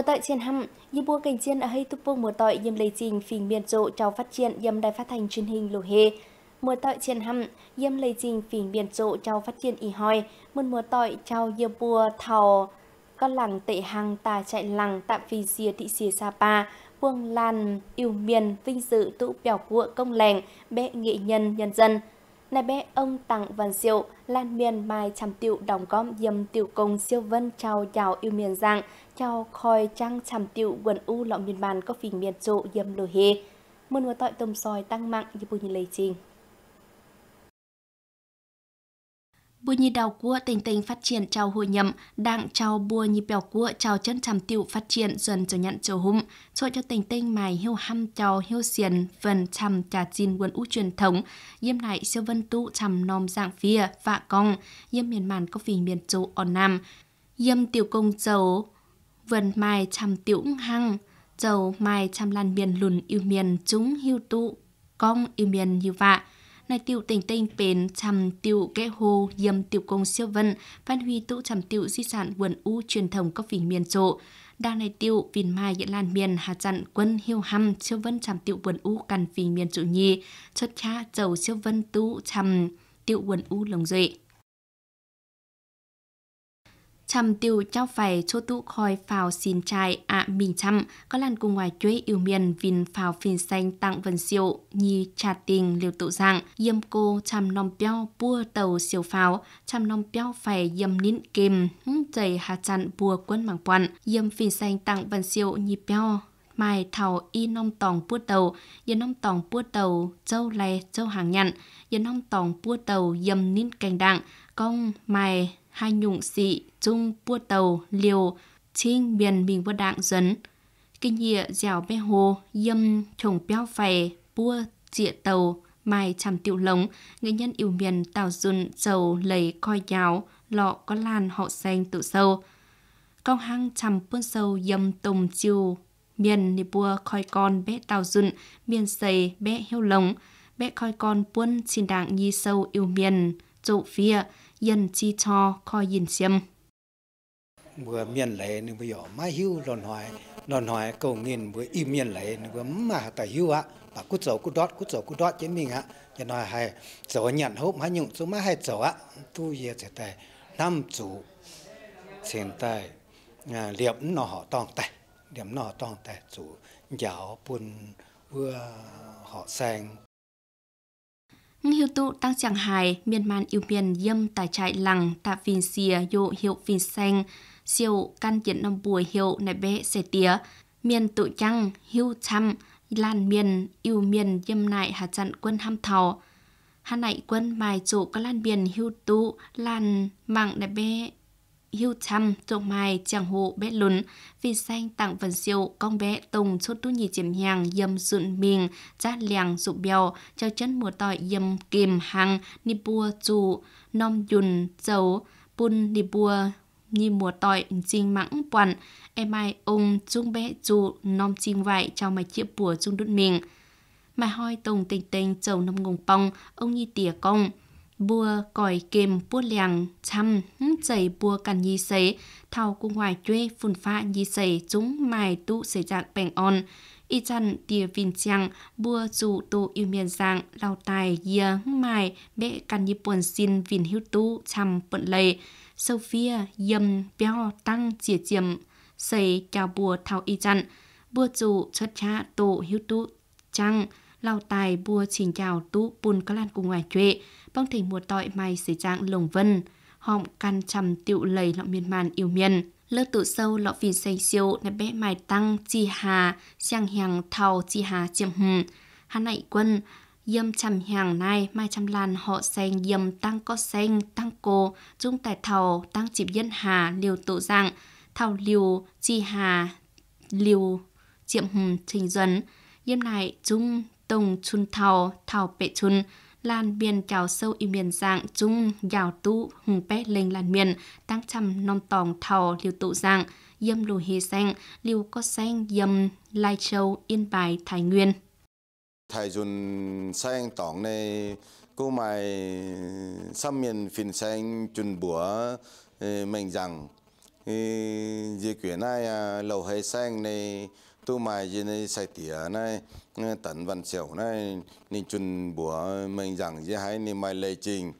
Mùa tội trên hăm, dì bua cảnh chiên ở hay túc bông mùa tội dìm lấy trình phình miền rộ trao phát triển dìm đài phát thanh truyền hình lô hê. Mùa tội trên hăm, dìm lấy trình phình miền rộ trao phát triển y hoi, một mùa tội trao dì bua thò con làng tệ hàng tà chạy làng tạm phi xìa thị xìa sapa buông lan yêu miền vinh dự tụ bèo cuộn công lành bệ nghệ nhân nhân dân nè bé ông tặng văn diệu lan miền mai chăm tiệu đồng gom dầm tiểu công siêu vân chào chào yêu miền giang chào khói trăng chăm tiệu quần u lọ miền bàn có phình miền trụ dầm lồi hề môn vào tội tôm soi tăng mạng như bùi như lầy trình bùa nhi đào cua tình tình phát triển chào hội nhậm đặng chào bùa nhi bèo cua chào chân trầm tiểu phát triển dần cho nhận chờ húm cho cho tình tình mài hiêu hăm chào hiêu xiền phần chầm trà chín quân ú truyền thống yêm này siêu vân tu chầm nom dạng phía vạ cong yêm miền màn có vì miền châu ở nam yêm tiểu công dầu vần mài chầm tiểu hăng dầu mài chầm lan miền lùn yêu miền chúng hiêu tụ cong yêu miền như vạ này tiểu tình tinh bền chằm tiểu kẽ hồ dầm tiểu công siêu vân văn huy tụ chằm tiểu di sản quần u truyền thống có phỉ miền rộ đang này tiêu vìn mai diễn lan miền hà chặn quân hiêu hăm siêu vân chằm tiểu quần u cằn phỉ miền trụ nhi chất cha chầu siêu vân tú chằm tiểu quần u lồng duệ chăm tiêu trao phải cho tụ khỏi phào xin trai ạ à mình chăm, có làn cùng ngoài chuối yêu miền vìn phào phiền xanh tặng vần siêu, như trà tình liều tụ dạng, yêm cô chăm non beo bua tàu siêu phào, chăm non beo phải yêm nín kìm, dày hà chặn bua quân mảng quặn, yêm phiền xanh tặng vần siêu như beo, mai thảo y nông tòng bua tàu, yên nông tòng bua tàu, châu lè châu hàng nhận, yên nông tòng bua tàu yầm nín cành đặng, công mai hai nhụng xị chung bua tàu liều chinh biển mình bua đạng dấn kinh nhịa dẻo bé hồ dâm chồng béo phè bua trịa tàu mai chằm tiểu lống nghệ nhân yêu miền tào dùn dầu lấy coi giáo lọ có làn họ xanh tự sâu cao hăng chằm buôn sâu dâm tùng chiều miền nì bua coi con bé tào dùn miền sầy bé heo lống bé coi con buôn xin đạng nhi sâu yêu miền trụ phía dân chi cho coi yên xiêm. Vừa miền lệ nên bây giờ má hiu đòn hỏi, đòn hỏi cầu nghìn vừa im miền lệ nên vừa mà tài hiu ạ, bà cút dầu cút đót, cút dầu cút đót chính mình ạ. Cho nói hay dầu nhận hốp má nhung số má hay dầu ạ, tu ye sẽ tại năm chủ hiện tại à, liệm nó họ toàn tài, điểm nó họ toàn tài chủ giáo buồn vừa họ sang Hiu tụ tăng chẳng hài, miền man yêu miền dâm tại trại lằng, tạ phìn xìa, dụ hiệu phìn xanh, siêu căn diện năm bùi hiệu nại bế xe tía, miền tụ chăng, hiu chăm, lan miền, yêu miền dâm nại hà chặn quân ham thảo. Hà nại quân mài trụ các lan miền hiu tụ, lan mạng nại bế hưu chăm Trộm Mai, chẳng hộ Bé Lún, Vì Xanh, Tặng Vân Siêu, Con Bé, Tùng, suốt Tu Nhì Chiếm Hàng, dầm Dụn Mình, Chát Liàng, Dụ Bèo, Cho Chân Mùa Tỏi, dầm Kìm Hằng, Nì Bùa, Chủ, Nom Dùn, Dấu, Bùn Nì Bùa, Nhi Mùa Tỏi, Dinh Mãng, Quặn, Em Ai, Ông, Trung Bé, Chủ, Nom Chinh Vại, Cho Mày Chiếc Bùa, Trung Đút Mình. Mà hoi Tùng Tình Tình, Chầu nom Ngùng Pong, Ông Nhi Tìa Công, bùa còi kềm bùa lèng chăm chảy bùa cằn nhi sấy thao cung hoài chuê phun pha nhi sấy chúng mài tụ sấy dạng bèn on y chăn tìa vin chăng bùa dù tụ yêu miền dạng lao tài dìa mài bệ cằn nhi buồn xin vin hữu tụ chăm bận lầy sâu phía yầm béo tăng chìa chìm sấy chào bùa thao y chăn bùa dù chất cha tụ hữu tụ chăng lao tài bùa chỉnh chào tú bùn các lan cùng ngoài chuệ, bông thỉnh mùa tọi mai xảy trạng lồng vân, họng can trầm tiệu lầy lọ miên màn yêu miền. Lớp tự sâu lọ phìn xây siêu nè bé mài tăng chi hà, xiang hàng thầu chi hà chiêm hùng Hà nại quân, yêm chầm hàng nai mai chăm lan họ xanh yêm tăng có xanh tăng cô trung tài thầu tăng chịp dân hà liều tụ dạng thầu liều chi hà liều chiệm hùng trình duẩn yêm này trung tổng chun thao thao bệ chun lan biên chào sâu y miền dạng chung giàu tu hùng bé lênh lan miền tăng trăm non tòng thầu liều tụ dạng dâm lù hề xanh liều có xanh dâm lai châu yên bài thái nguyên thái dùn xanh tòng này cô mày xăm miền phiền xanh chun bùa mình rằng dì quyển ai à, lầu hề xanh này tu mai gì này sai tỉa này tận văn xỉu này nên chun bùa mình rằng gì hay nên mai lệ trình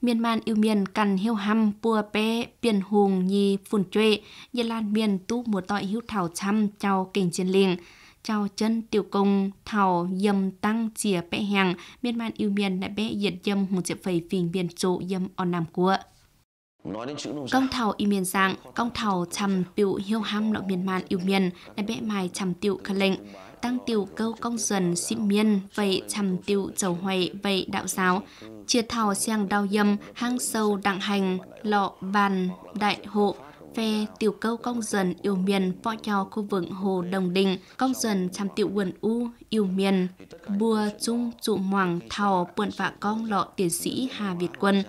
miền man yêu miền cằn hiêu hăm pua pe biển hùng nhi phun chuệ như lan miền tu mùa tội hiếu thảo chăm chào kình chiến liền chào chân tiểu công thảo dâm tăng chìa pe hàng miền man yêu miền lại bé diệt dâm hùng chịu phẩy phình biển trụ dâm on nam của Công thảo y miền dạng, công thảo chầm tiểu hiêu ham nọ miền màn yêu miền, này bệ mài chầm tiểu khẩn lệnh. Tăng tiểu câu công dần xịn miên, vậy chầm tiểu chầu huệ, vậy đạo giáo. Chia thảo xeng đau yâm, hang sâu đặng hành, lọ bàn, đại hộ, phe tiểu câu công dần yêu miền võ nhau khu vực hồ đồng đình công dần chăm tiểu quần u yêu miền bùa trung trụ mhoàng thảo buồn vạ con lọ tiến sĩ hà việt quân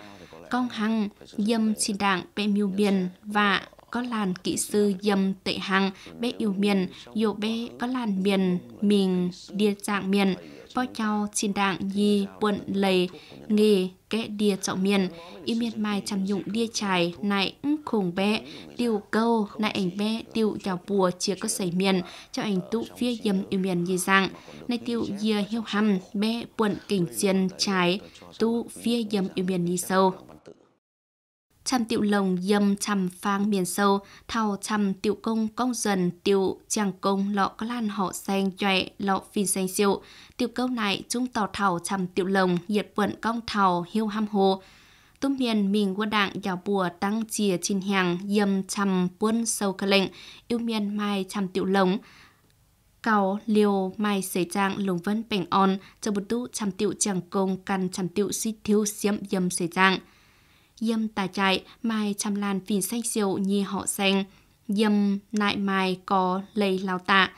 con hằng dâm xì đảng bê miêu biển và có làn kỹ sư dâm tệ hằng bê yêu miền dỗ bê có làn miền mình địa trạng miền bao chào xin đảng di buồn lầy nghề kẽ địa trọng miền yêu miền mai chăm dụng địa trải này khủng bé tiêu câu này ảnh bé tiêu chào bùa chia có sảy miền cho ảnh tụ phía dâm yêu miền di dạng này tiêu dìa hiêu hầm bé buồn kỉnh chiên trái tụ phía dâm yêu miền đi sâu trăm tiệu lồng dâm trăm phang miền sâu, thao trăm tiệu công công dần tiệu chàng công lọ có lan họ xanh chọe lọ phi xanh siêu. Tiệu câu này trung tàu thảo trăm tiệu lồng nhiệt vận công thảo hiu ham hồ. Tôm miền mình quân đảng giảo bùa tăng chìa trên hàng dâm trăm quân sâu cơ lệnh, yêu miền mai trăm tiệu lồng cầu liều mai xảy trạng lùng vân bành on cho bột tu chăm tiệu chàng công căn chăm tiệu suy thiếu xiêm dâm xảy trạng dâm tà chạy mai chăm lan phìn xanh rượu nhi họ xanh dâm nại mai có lấy lao tạ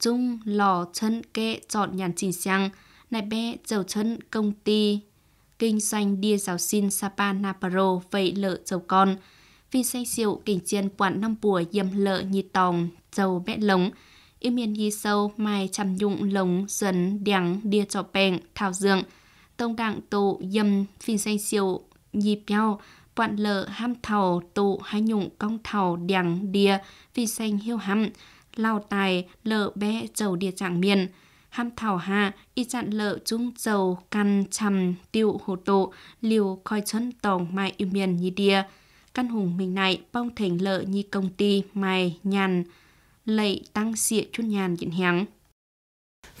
chung lò chân kệ chọn nhàn chỉnh sang nại bé dầu chân công ty kinh doanh đia giáo xin sapa naparo vậy lợ dầu con phìn xanh rượu kỉnh chiên quản năm bùa dâm lợ nhị tòng dầu bé lống yêu miền nhi sâu mai chăm dụng lồng dần đắng đia trọ bèn thảo dường tông đặng tụ dâm phìn xanh rượu nhịp nhau, bọn lợ ham thầu tụ hay nhụng công thầu đằng đìa vì xanh hiu hăm, lao tài lợ bé dầu đìa trạng miền ham thảo hạ y chặn lợ chung dầu căn chầm tiêu hồ tụ liều coi chân tổng mai yêu miền như đìa căn hùng mình này bong thành lợ như công ty mai nhàn lệ tăng xịa chút nhàn diện hẹn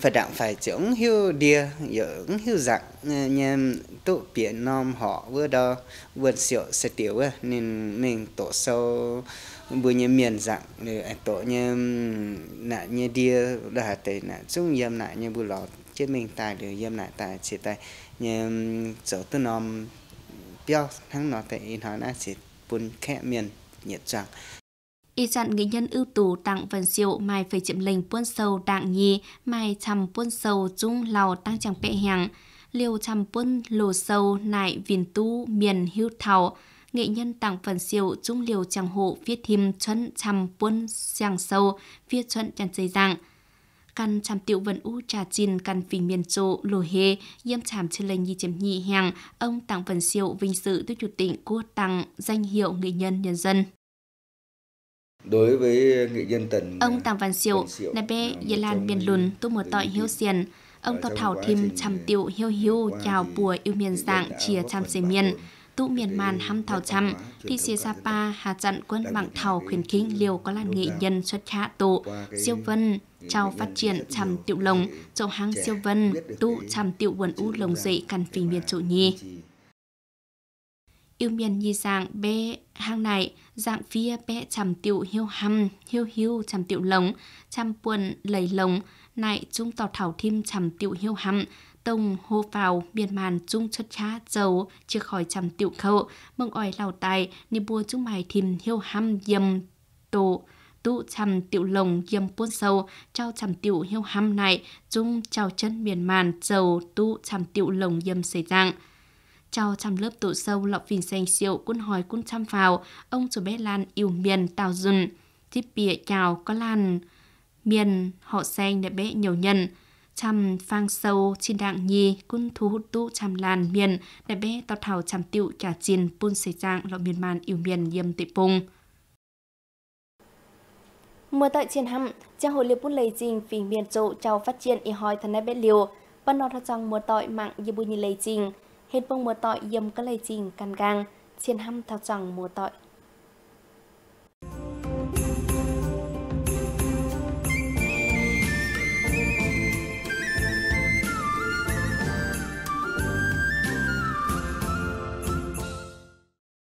phải đặng phải chống hiu đia dưỡng hiu dạng ờ, nhằm tụ biển nom họ vừa đó vườn xỉu sẽ tiểu ờ, nên mình tổ sâu bùi nhà miền dạng để ờ, tổ nhà nạ nhà đia đã tệ nạ chung yếm nạ như bù lọ chứ mình tài được yếm lại tài chỉ tài nhà chỗ tư nom biao thắng nó tại nó hóa nạ chỉ bún khẽ miền nhiệt trăng ý dặn nghệ nhân ưu tú tặng phần siêu mai phải chiếm lình buôn sâu đạng nhì mai chằm buôn sâu chung lào tăng chẳng bệ hàng liều chằm buôn lồ sâu nại viền tu miền hưu thảo nghệ nhân tặng phần siêu chung liều chẳng hộ viết thêm chuẩn chằm buôn giang sâu viết chuẩn chẳng dây dạng căn chằm tiểu vận u trà chín căn vì miền trụ lồ hê yếm chàm trên lệnh nhi chiếm nhị hàng ông tặng phần siêu vinh dự tới chủ tịch cua tặng danh hiệu nghệ nhân nhân dân đối với nghệ nhân tần ông tàng văn siêu là bê à, yên lan biên lùn tu một tội hiếu xiền ông tọt thảo thìm trầm tiệu hiếu hiếu chào bùa yêu miền dạng chìa chăm xê miền tụ miền màn hăm thảo chăm thị xê sa pa hà trận quân bằng thảo khuyến kinh liều có làn nghệ nhân xuất khả tụ siêu vân chào phát triển trầm tiệu lồng chỗ hang siêu vân tụ trầm tiệu quần u lồng dậy căn phình miền chỗ nhi yêu miền như dạng bê hang này dạng phía bê chằm tiểu hiêu hầm hiêu hiêu chằm tiểu lồng chằm buồn lầy lồng này trung tàu thảo thêm chằm tiểu hiêu hầm tông hô vào miền màn trung chất cha dầu chưa khỏi chằm tiểu khẩu mừng ỏi lào tài ni bua chúng mày thìm hiêu hầm dầm tổ tụ chằm tiểu lồng dầm buôn sâu trao chằm tiểu hiêu hầm này trung trao chân miền màn dầu tụ chằm tiểu lồng dầm xảy dạng Trao trăm lớp tổ sâu lọc phình xanh siêu quân hỏi quân trăm vào, ông chủ bé lan yêu miền tàu dùn. tiếp bìa chào có lan. Miền họ xanh để bé nhiều nhân. Trăm phang sâu trên đạng nhi quân thu hút tu trăm lan miền để bé tọt thảo trăm tiệu trả chiên pun xế trạng lọ miền man yêu miền yêm tị bùng. mưa tại trên hầm, trang hội liệu bút lấy trình phình miền trụ trao phát triển y hỏi thân nét bé liều, và nó thật rằng mưa tội mạng như bùi như lấy trình hết bông mùa tỏi dầm có lời trình căn gang, chiến hâm thao chẳng mùa tỏi